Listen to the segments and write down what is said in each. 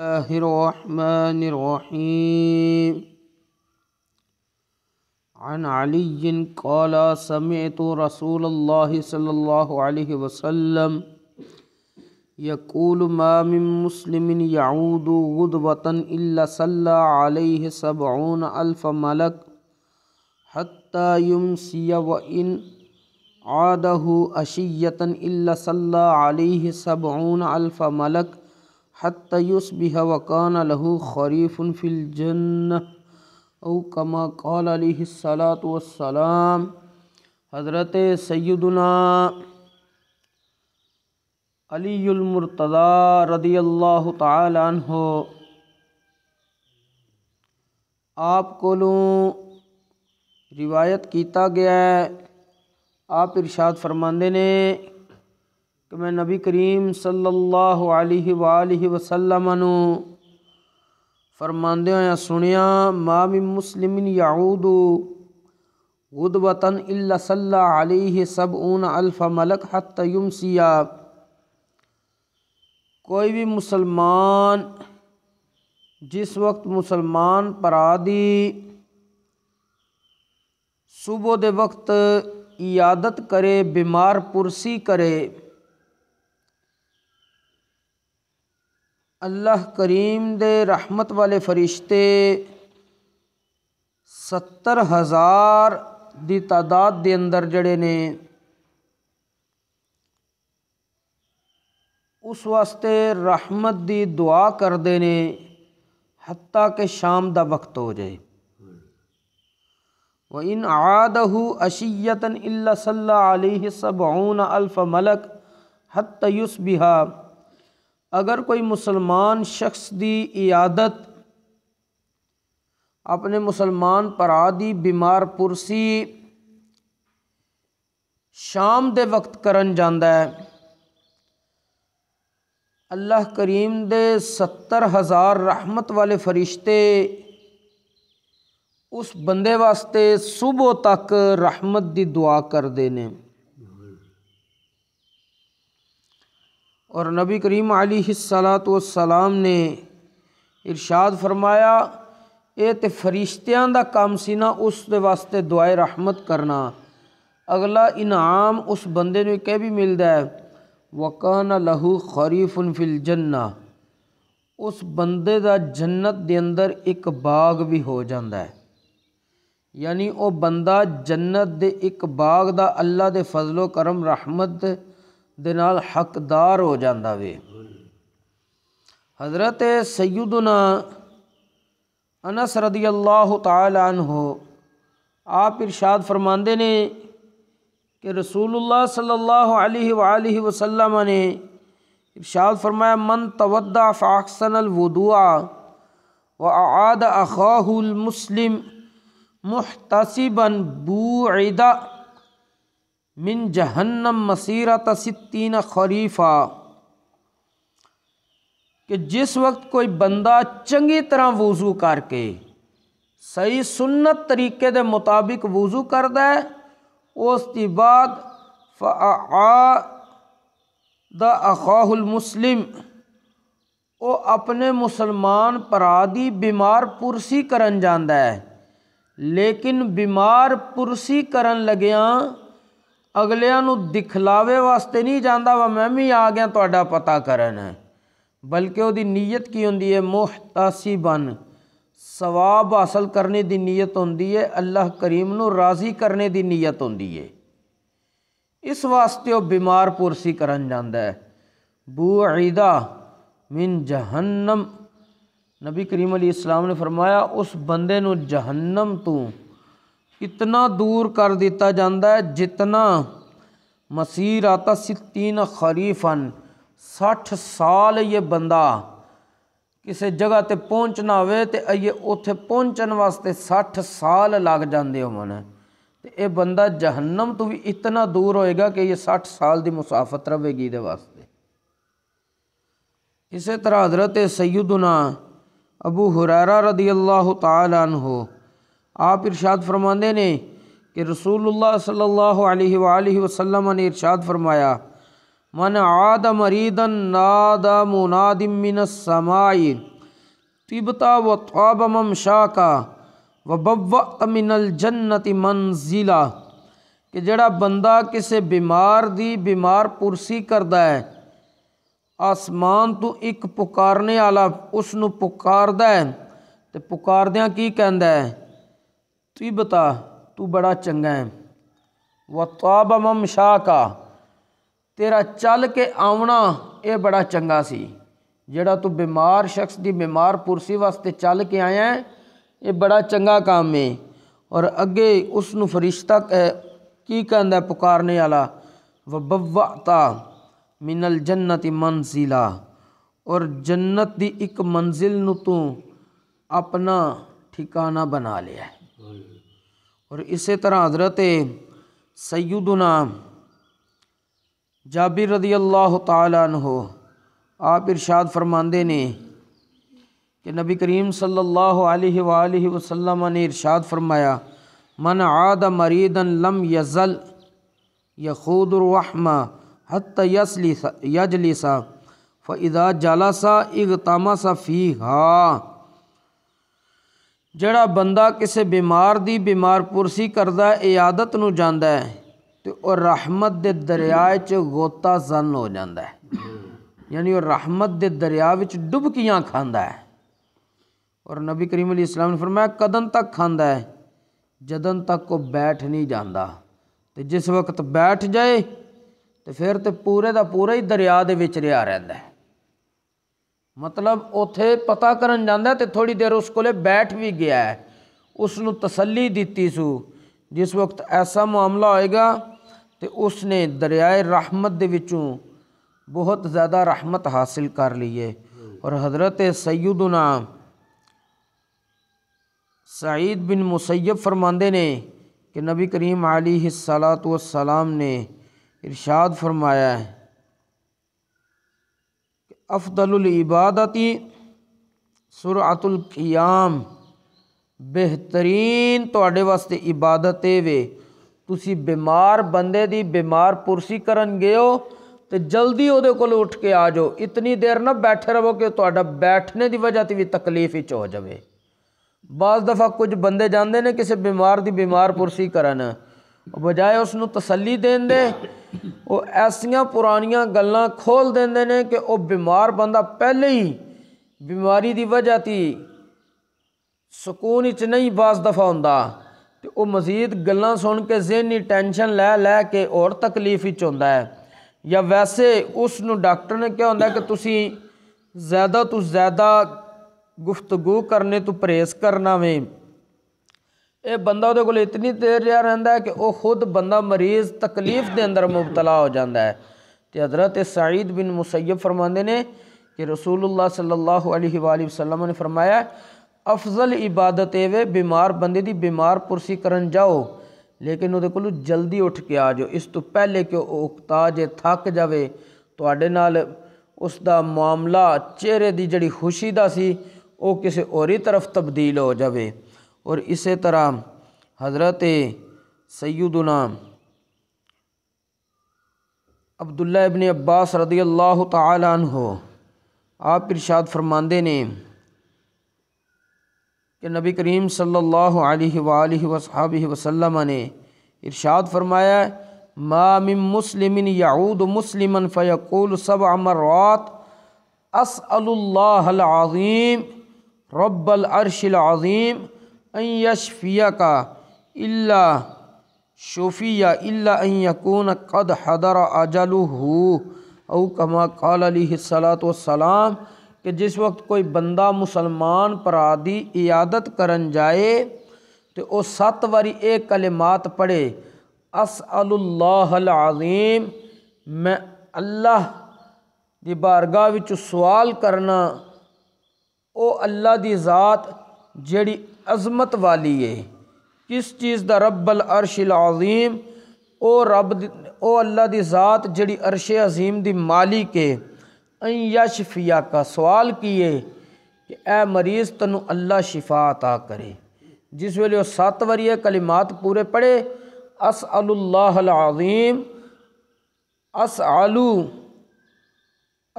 الله الرحمن الرحيم عن علي قال سمعت رسول الله صلى الله عليه وسلم يقول ما من مسلم يعود غدوة إلا صلى عليه سبعون ألف ملك حتى يمسي وإن عاده أشية إلا صلى عليه سبعون ألف ملك حتیس بہ وقان لہو خریف فل الجن او کما قال علیہ صلاۃ والسلام حضرت سیدنا علی المرتا رضی اللہ تعالی ہو آپ کو روایت کیتا گیا ہے آپ ارشاد فرماندے نے کہ میں نبی کریم صلی اللہ علیہ وآلہ وسلم فرماندے ہیں سنیا ما من مسلم یعود غدوتا الا اللہ علیہ سبعون الف ملک حتی یمسیا کوئی بھی مسلمان جس وقت مسلمان پر آدھی صبح وقت عیادت کرے بیمار پرسی کرے اللہ کریم دے رحمت والے فرشتے ستر ہزار دی تعداد دے اندر جڑے نے اس واسطے رحمت دی دعا کر دے حتیٰ کہ شام دا وقت ہو جائے و ان ہُو اشیت اللہ صلی علیہ صبع الف ملک یوس بہا اگر کوئی مسلمان شخص دی عیادت اپنے مسلمان پرا کی بیمار پرسی شام دے وقت کرن جاندہ ہے اللہ کریم دے ستر ہزار رحمت والے فرشتے اس بندے واسطے صبح تک رحمت دی دعا کرتے ہیں اور نبی کریم علی حص و نے ارشاد فرمایا اے تو فرشتیاں کا کام سی نا اس دے واسطے دعائے رحمت کرنا اگلا انعام اس بندے نے کہ بھی ملتا ہے وقع لہو خریف ان فل جن اس بندے دا جنت دے اندر ایک باغ بھی ہو جاتا ہے یعنی وہ بندہ جنت دے ایک باغ دا اللہ دے فضل و کرم رحمت دے نال حقدار ہو جاتا وے حضرت سیدنا انس رضی اللہ تعالی عنہ آپ ارشاد فرماندے نے کہ رسول اللہ صلی اللہ علیہ وآلہ وسلم نے ارشاد فرمایا من تودع فاقسن الودوع وعاد و المسلم محتسبا المسلم من جہنم مسیرا ستین خریفہ کہ جس وقت کوئی بندہ چنگی طرح وضو کر کے صحیح سنت طریقے دے مطابق وضو کرد ہے اس کے بعد ف دا اخاہ المسلم او اپنے مسلمان پرا دی بیمار پرسی کرن جاندہ ہے لیکن بیمار پرسی کرن لگیاں ਅਗਲਿਆਂ ਨੂੰ ਦਿਖਲਾਵੇ ਵਾਸਤੇ ਨਹੀਂ ਜਾਂਦਾ ਵਾ ਮੈਂ ਵੀ ਆ ਗਿਆ ਤੁਹਾਡਾ ਪਤਾ ਕਰਨ ਬਲਕਿ ਉਹਦੀ ਨੀਅਤ ਕੀ ਹੁੰਦੀ ਹੈ ਮੁਹਤਾਸੀ ਬਨ ਸਵਾਬ ਹਾਸਲ ਕਰਨੇ ਦੀ ਨੀਅਤ ਹੁੰਦੀ ਹੈ ਅੱਲਾਹ ਕਰੀਮ ਨੂੰ ਰਾਜ਼ੀ ਕਰਨੇ ਦੀ ਨੀਅਤ ਹੁੰਦੀ ਹੈ ਇਸ ਵਾਸਤੇ ਉਹ ਬਿਮਾਰ ਪੁਰਸੀ ਕਰਨ ਜਾਂਦਾ ਹੈ ਬੂਇਦਾ ਮਿਨ ਜਹੰਨਮ ਨਬੀ ਕਰੀਮ ਅਲੀ ਇਸਲਾਮ ਨੇ ਫਰਮਾਇਆ ਉਸ ਬੰਦੇ ਨੂੰ ਜਹੰਨਮ ਤੋਂ ਇਤਨਾ ਦੂਰ ਕਰ ਦਿੱਤਾ ਜਾਂਦਾ ਹੈ ਜਿਤਨਾ ਮਸੀਹ ਰਾਤਾ ਸਿੱਤੀਨ ਖਰੀਫਨ 60 ਸਾਲ ਇਹ ਬੰਦਾ ਕਿਸੇ ਜਗ੍ਹਾ ਤੇ ਪਹੁੰਚਣਾ ਹੋਵੇ ਤੇ ਇਹ ਉੱਥੇ ਪਹੁੰਚਣ ਵਾਸਤੇ 60 ਸਾਲ ਲੱਗ ਜਾਂਦੇ ਹੋਣ ਤੇ ਇਹ ਬੰਦਾ ਜਹੰਨਮ ਤੋਂ ਵੀ ਇਤਨਾ ਦੂਰ ਹੋਏਗਾ ਕਿ ਇਹ 60 ਸਾਲ ਦੀ ਮੁਸਾਫਤ ਰਹੇਗੀ ਦੇ ਵਾਸਤੇ ਇਸੇ ਤਰ੍ਹਾਂ حضرت سیدنا ابو ہریرہ رضی اللہ تعالی عنہ آپ ارشاد فرمانے نے کہ رسول اللہ صلی اللہ علیہ وآلہ وسلم نے ارشاد فرمایا من عاد السمائی طبتا و طاب ممشا کا و بب من الجنت منزیلا کہ جڑا بندہ کسے بیمار دی بیمار پرسی کردہ ہے آسمان تو ایک پکارنے والا ہے دکار پکاردیاں کی کہندا ہے تو یہ بتا تو بڑا چنگا ہے وہ تو بمم شاہ کا تیرا چل کے آونا اے بڑا چنگا سی جڑا تو بیمار شخص دی بیمار پرسی واسطے چل کے آیا ہے یہ بڑا چنگا کام ہے اور اگے اس نو فرشتہ کی کہندا ہے پکارنے والا و با منل جنت منزل آر جنت دی ایک منزل نو تو اپنا ٹھکانہ بنا لیا ہے اور اسی طرح حضرت سید جابر رضی اللہ تعالیٰ عنہ آپ ارشاد فرماندے نے کہ نبی کریم صلی اللہ علیہ وآلہ وسلم نے ارشاد فرمایا من عاد مریدا لم یزل یخود الرحم حت یس لیسا یجلیسہ اغتمس فیہا ਜਿਹੜਾ ਬੰਦਾ ਕਿਸੇ ਬਿਮਾਰ ਦੀ ਬਿਮਾਰ ਪੁਰਸੀ ਕਰਦਾ ਇਆਦਤ ਨੂੰ ਜਾਂਦਾ ਹੈ ਤੇ ਉਹ ਰਹਿਮਤ ਦੇ ਦਰਿਆ 'ਚ ਗੋਤਾ ਜ਼ਨ ਹੋ ਜਾਂਦਾ ਹੈ ਯਾਨੀ ਉਹ ਰਹਿਮਤ ਦੇ ਦਰਿਆ ਵਿੱਚ ਡੁਬਕੀਆਂ ਖਾਂਦਾ ਹੈ ਔਰ ਨਬੀ ਕਰੀਮ ਅਲੀ ਇਸਲਾਮ ਨੇ ਫਰਮਾਇਆ ਕਦਨ ਤੱਕ ਖਾਂਦਾ ਹੈ ਜਦਨ ਤੱਕ ਉਹ ਬੈਠ ਨਹੀਂ ਜਾਂਦਾ ਤੇ ਜਿਸ ਵਕਤ ਬੈਠ ਜਾਏ ਤੇ ਫਿਰ ਤੇ ਪੂਰੇ ਦਾ ਪੂਰਾ ਹੀ ਦਰਿਆ ਦੇ ਵਿੱਚ ਰਿਹਾ ਰਹਿੰਦਾ ਹੈ مطلب اتنے پتا کرن تو تھوڑی دیر اس کو لے بیٹھ بھی گیا ہے اس کو تسلی دیتی سو جس وقت ایسا معاملہ ہوئے گا تو اس نے دریائے رحمت دے وچوں بہت زیادہ رحمت حاصل کر لیے اور حضرت سیدنا سعید بن مسیب فرماندے نے کہ نبی کریم علیہ السلام والسلام نے ارشاد فرمایا ہے افطل عبادتی سر ات الخیام بہترین تے واسطے عبادت ہے وے تھی بیمار بندے کی بیمار پورسی کرن گئے جلدی وہ اٹھ کے آ جاؤ اتنی دیر نہ بیٹھے رہو کہ تا بیٹھنے کی وجہ سے بھی تکلیف اس ہو جائے بعض دفعہ کچھ بندے جانے نے کسی بیمار کی بیمار پورسی کرنا بجائے اس کو تسلی دین دے ਉਹ ਐਸੀਆਂ ਪੁਰਾਣੀਆਂ ਗੱਲਾਂ ਖੋਲ ਦਿੰਦੇ ਨੇ ਕਿ ਉਹ ਬਿਮਾਰ ਬੰਦਾ ਪਹਿਲੇ ਹੀ ਬਿਮਾਰੀ ਦੀ ਵਜ੍ਹਾ ਤੀ ਸਕੂਨ ਵਿੱਚ ਨਹੀਂ ਬਾਸ ਦਫਾ ਹੁੰਦਾ ਤੇ ਉਹ ਮਜ਼ੀਦ ਗੱਲਾਂ ਸੁਣ ਕੇ ਜ਼ਿਹਨੀ ਟੈਨਸ਼ਨ ਲੈ ਲੈ ਕੇ ਹੋਰ ਤਕਲੀਫ ਵਿੱਚ ਹੁੰਦਾ ਹੈ ਜਾਂ ਵੈਸੇ ਉਸ ਨੂੰ ਡਾਕਟਰ ਨੇ ਕਿਹਾ ਹੁੰਦਾ ਕਿ ਤੁਸੀਂ ਜ਼ਿਆਦਾ ਤੋਂ ਜ਼ਿਆਦਾ ਗੁਫ਼ਤਗੂ ਕਰਨੇ ਤੋਂ ਪਰਹੇਜ਼ ਕਰਨਾ ਵੇ یہ بندہ وہ اتنی دیر رہا رہتا ہے کہ وہ خود بندہ مریض تکلیف کے اندر مبتلا ہو جاتا ہے تو حضرت سعید بن مسیب فرماندے نے کہ رسول اللہ صلی اللہ علیہ وآلہ وسلم نے فرمایا افضل عبادت اے وے بیمار بندے کی بیمار پورسی کرن جاؤ لیکن وہ جلدی اٹھ کے آ جائے اس پہلے کہ وہ اکتا جے تھک جائے تھے اس کا معاملہ چہرے کی جڑی خوشی کا سی وہ کسی ہو رہی طرف تبدیل ہو جائے اور اسی طرح حضرت سید عبداللہ ابن عباس رضی اللہ تعالیٰ عنہ آپ ارشاد فرماندے نے کہ نبی کریم صلی اللہ علیہ وآلہ وصحابہ وسلم نے ارشاد فرمایا ما من مسلم یعود مسلم فیقول سبع مرات اسأل اللہ العظیم رب العرش العظیم یشفیہ کا اللہ شفیہ اللہ یقون قد حدر ہو او کما قال علی صلاۃ وسلام کہ جس وقت کوئی بندہ مسلمان پر آدی عیادت کرن جائے تو وہ سات واری ایک کلمات پڑھے اس العظیم میں اللہ دی بارگاہ وچ سوال کرنا او اللہ دی ذات جیڑی عظمت والی ہے کس چیز دا رب العرش العظیم او رب او اللہ دی ذات جڑی عرش عظیم دی مالک ہے شفیہ کا سوال کیے کہ اے مریض تنو اللہ شفا عطا کرے جس ویلے وہ سات وری کلمات پورے پڑھے اس اللہ العظیم اسعلو عل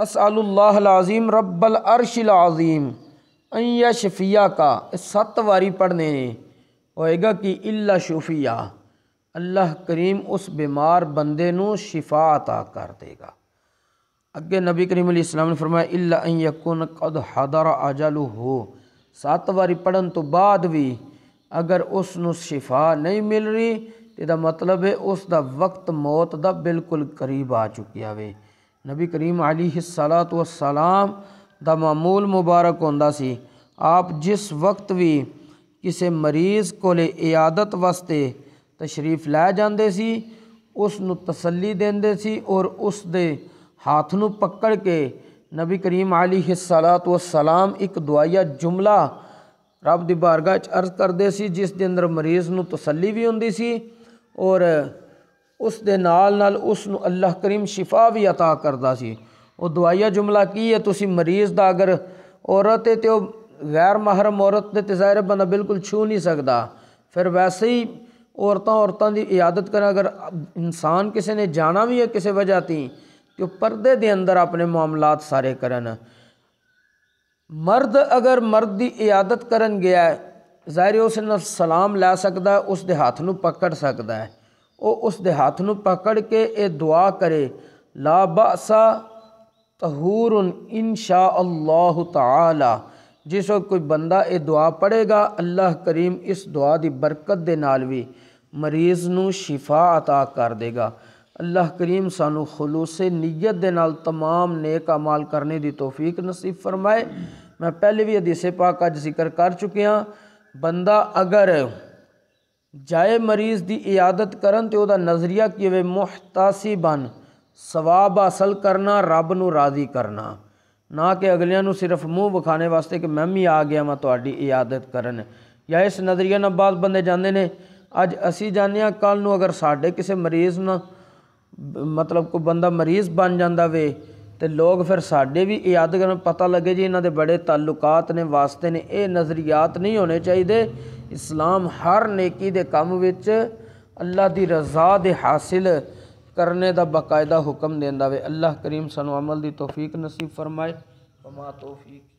اس اللہ العظیم رب العرش العظیم ایا شفیہ کا ست واری پڑھنے ہوئے گا کہ اللہ شفیہ اللہ کریم اس بیمار بندے نو شفا عطا کر دے گا اگے نبی کریم علیہ السلام نے فرمایا اللہ ان کون قد حضر آ ہو سات واری پڑھن تو بعد بھی اگر اس نو شفا نہیں مل رہی دا مطلب ہے اس دا وقت موت دا بالکل قریب آ چکیا وے نبی کریم علیہ السلام والسلام السلام د معمول مبارک ہوں سی آپ جس وقت بھی کسی مریض کولے عیادت واسطے تشریف لے جی اس تسلی دے سی اور اس کے ہاتھ نکڑ کے نبی کریم علی حصہ لا تو سلام ایک دعائیا جملہ رب دارگاہ ارض کرتے جس در مریض نسلی بھی ہوں سی اور اس کے نال اس اللہ کریم شفا بھی عطا کرتا سا وہ دعائیہ جملہ کی ہے اس مریض دا اگر عورت ہے تو غیر محرم عورت ظاہر بندہ بالکل چھو نہیں سکتا پھر ویسے ہی عورتوں عورتوں کی عیادت کریں اگر انسان کسی نے جانا بھی ہے کسی وجہ تھی تو پردے دے اندر اپنے معاملات سارے مرد اگر مرد کی گیا ہے ظاہر اس نے سلام لے سکتا ہے اس دے ہاتھ نو پکڑ سکتا ہے اور اس نو پکڑ کے یہ دعا کرے لا باسا طہور ان شاء اللہ تعالی جس وقت کوئی بندہ یہ دعا پڑھے گا اللہ کریم اس دعا دی برکت دے نال بھی مریض شفا عطا کر دے گا اللہ کریم سانو خلوص نیت دے نال تمام نیک اعمال کرنے دی توفیق نصیب فرمائے میں پہلے بھی حدیث پاک اج ذکر کر چکا ہاں۔ بندہ اگر جائے مریض دی عیادت کرن تے او دا نظریہ کیوے محتاسی بن ثواب حاصل کرنا رب نو راضی کرنا نہ کہ نو صرف منہ بکھانے واسطے کہ میں بھی آ گیا ماں تاری نظریے نہ بعد بندے جانے نے اج اسی جانے اے کل نو اگر ساڈے کسی مریض نہ مطلب کو بندہ مریض بن وے تو لوگ پھر ساڈے بھی عیاد پتہ لگے جی یہاں دے بڑے تعلقات نے واسطے نے اے نظریات نہیں ہونے چاہی دے اسلام ہر نیکی دے کام اللہ دی رضا دے حاصل کرنے دا باقاعدہ حکم وے اللہ کریم سنو عمل دی توفیق نصیب فرمائے وما توفیق